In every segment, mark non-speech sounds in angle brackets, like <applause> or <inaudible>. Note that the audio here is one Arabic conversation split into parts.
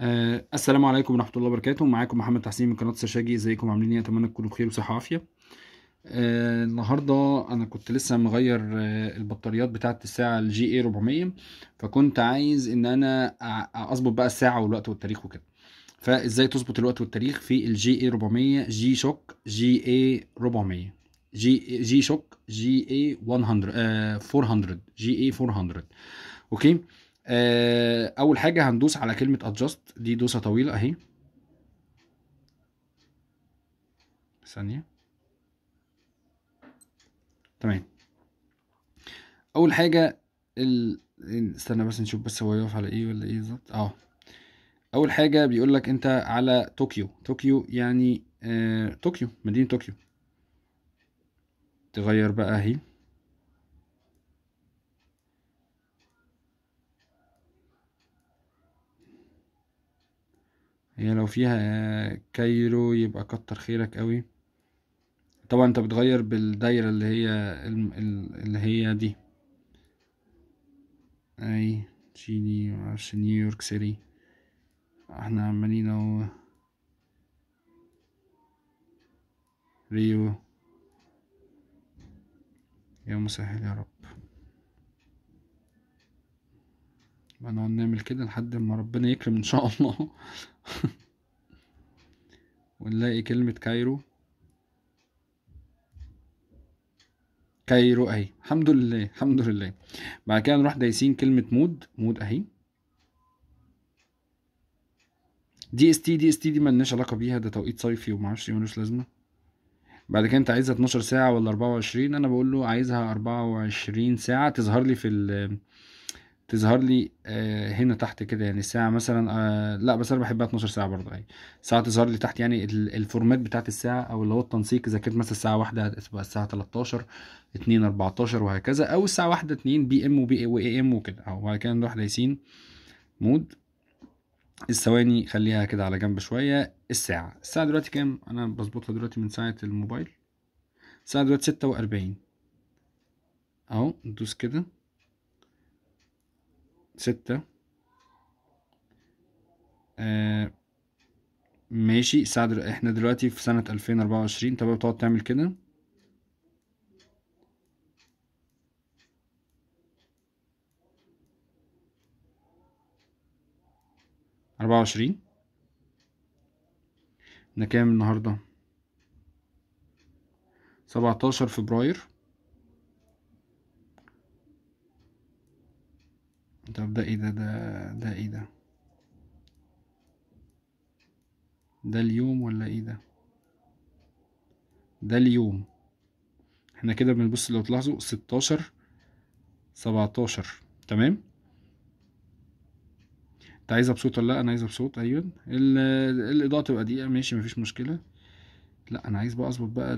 أه السلام عليكم ورحمه الله وبركاته معاكم محمد تحسين من قناه سرشاجي ازيكم عاملين ايه اتمنى تكونوا بخير وصحه وعافيه أه النهارده انا كنت لسه مغير أه البطاريات بتاعه الساعه الجي اي 400 فكنت عايز ان انا اظبط بقى الساعه والوقت والتاريخ وكده فازاي تظبط الوقت والتاريخ في الجي اي 400 جي شوك جي اي 400 جي جي شوك جي اي 100 400 جي اي 400 اوكي آه، اول حاجه هندوس على كلمه ادجاست دي دوسه طويله اهي ثانيه تمام اول حاجه ال... استنى بس نشوف بس هو يقف على ايه ولا ايه بالظبط اه اول حاجه بيقول لك انت على طوكيو طوكيو يعني آه... طوكيو مدينه طوكيو تغير بقى اهي هي لو فيها كايرو يبقى كتر خيرك قوي طبعا انت بتغير بالدايرة اللي هي اللي هي دي اي تشيني معرفش نيويورك سيتي احنا عمالين اهو ريو يا مسهل يا رب ما نقعد نعمل كده لحد ما ربنا يكرم ان شاء الله <laughs> ونلاقي كلمة كايرو كايرو اهي الحمد لله الحمد لله بعد كده نروح دايسين كلمة مود مود اهي دي اس تي دي اس تي دي مالناش علاقة بيها ده توقيت صيفي ومعرفش ايه ملوش لازمة بعد كده انت عايزها 12 ساعة ولا 24 انا بقول له عايزها 24 ساعة تظهر لي في ال تظهر لي آه هنا تحت كده يعني الساعة مثلا آه لا بس انا بحبها 12 ساعة برضه اهي الساعة تظهر لي تحت يعني الفورمات بتاعت الساعة او اللي هو التنسيق اذا كانت مثلا الساعة واحدة هتبقى الساعة 13 2 14 وهكذا او الساعة واحدة 2 بي ام وبي واي ام وكده اهو وبعد كده نروح لايسين مود الثواني خليها كده على جنب شوية الساعة الساعة دلوقتي كام انا بظبطها دلوقتي من ساعة الموبايل الساعة دلوقتي 46 اهو ندوس كده ستة آه ماشي ساعة دل... احنا دلوقتي في سنة ألفين أربعة وعشرين طب بتقعد تعمل كده أربعة وعشرين احنا كام النهاردة سبعتاشر فبراير طب ده ايه ده ده ده ايه ده ده اليوم ولا ايه ده ده اليوم احنا كده بنبص لو تلاحظوا ستاشر سبعتاشر تمام انت عايزها بصوت ولا لا انا عايزها بصوت ايوه الاضاءه تبقى دقيقه ماشي مفيش مشكله لا انا عايز بقى اظبط بقى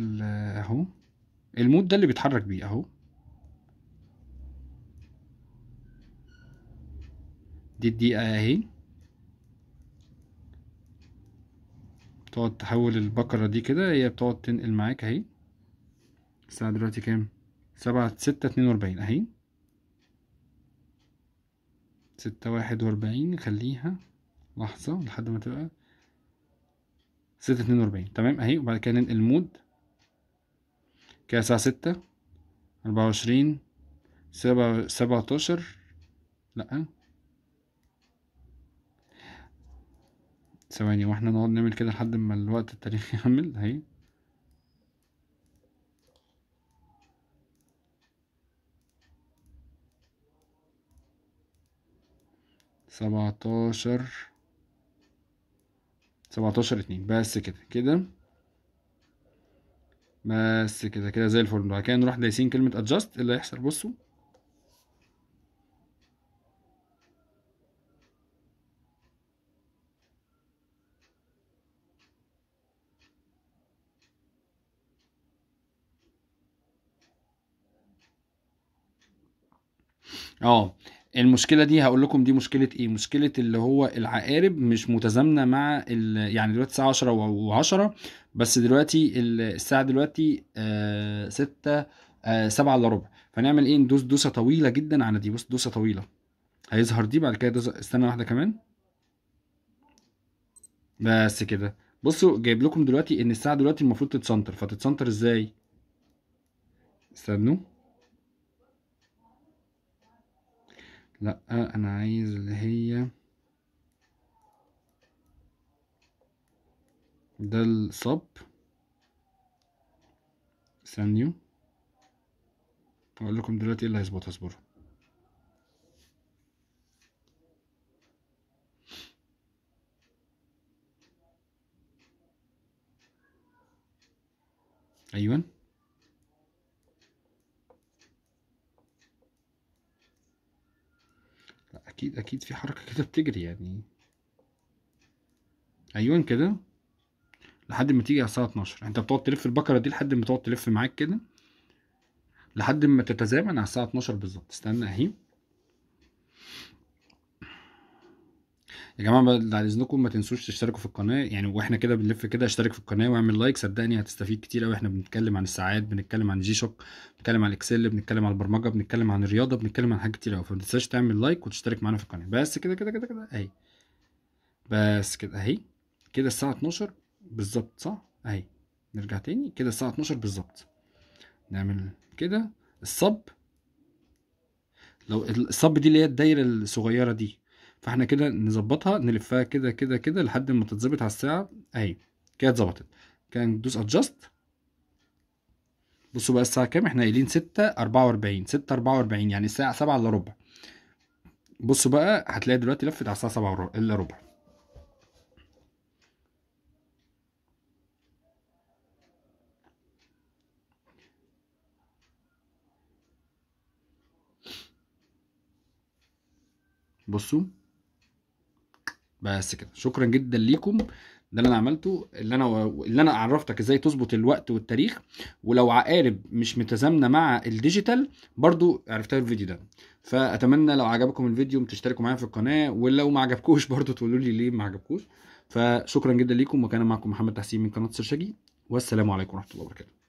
اهو المود ده اللي بيتحرك بيه اهو دي الدقيقة اهي بتقعد تحول البقرة دي كده هي بتقعد تنقل معاك اهي الساعة دلوقتي كام؟ سبعة ستة اتنين واربعين اهي ستة واحد واربعين خليها لحظة لحد ما تبقى ستة اتنين واربعين تمام اهي وبعد كده ننقل مود كده الساعة ستة أربعة وعشرين سبعة سبعتاشر لأ ثواني واحنا نقعد نعمل كده لحد ما الوقت التاريخي <laughs> يعمل اهي سبعتاشر سبعتاشر اتنين بس كده كده بس كده كده زي الفل بعد كده نروح دايسين كلمة adjust إيه اللي هيحصل بصوا اه المشكله دي هقول لكم دي مشكله ايه مشكله اللي هو العقارب مش متزامنه مع ال... يعني دلوقتي الساعه 10 و10 بس دلوقتي الساعه دلوقتي 6 آه، 7 آه، الا ربع فنعمل ايه ندوس دوسه طويله جدا على دي بص دوسه طويله هيظهر دي بعد كده دوسة استنى واحده كمان بس كده بصوا جايب لكم دلوقتي ان الساعه دلوقتي المفروض تتسنتر فتتسنتر ازاي استنوا لا انا عايز اللي هي ده الصب ثانية اقول لكم دلوقتي ايه اللي هيظبط اصبروا ايوه اكيد في حركه كده بتجري يعني ايوه كده لحد ما تيجي على الساعه 12 يعني انت بتقعد تلف البكره دي لحد ما تقعد تلف معاك كده لحد ما تتزامن على الساعه 12 بالظبط استنى اهي يا جماعه بعد اذنكم ما تنسوش تشتركوا في القناه يعني واحنا كده بنلف كده اشترك في القناه واعمل لايك صدقني هتستفيد كتير قوي احنا بنتكلم عن الساعات بنتكلم عن جي شوك بنتكلم عن الاكسل بنتكلم عن البرمجه بنتكلم عن الرياضه بنتكلم عن حاجات كتير قوي فما تنساش تعمل لايك وتشترك معانا في القناه بس كده كده كده كده اهي بس كده اهي كده الساعه 12 بالظبط صح اهي نرجع تاني كده الساعه 12 بالظبط نعمل كده الصب لو الصب دي اللي هي الدايره الصغيره دي فاحنا كده نظبطها نلفها كده كده كده لحد ما تتظبط على الساعه اهي كده اتظبطت كده ندوس ادجست بصوا بقى الساعه كام احنا قايلين 6 44 6 44 يعني الساعه 7 الا ربع بصوا بقى هتلاقي دلوقتي لفت على الساعه 7 الا ربع بصوا بس كده شكرا جدا ليكم ده اللي انا عملته اللي انا و... اللي انا عرفتك ازاي تظبط الوقت والتاريخ ولو عقارب مش متزامنه مع الديجيتال برضو عرفتها في الفيديو ده فاتمنى لو عجبكم الفيديو تشتركوا معايا في القناه ولو ما عجبكوش <laughs> برضو تقولوا لي ليه ما عجبكوش فشكرا جدا ليكم وكان معكم محمد تحسين من قناه سرشجي والسلام عليكم ورحمه الله وبركاته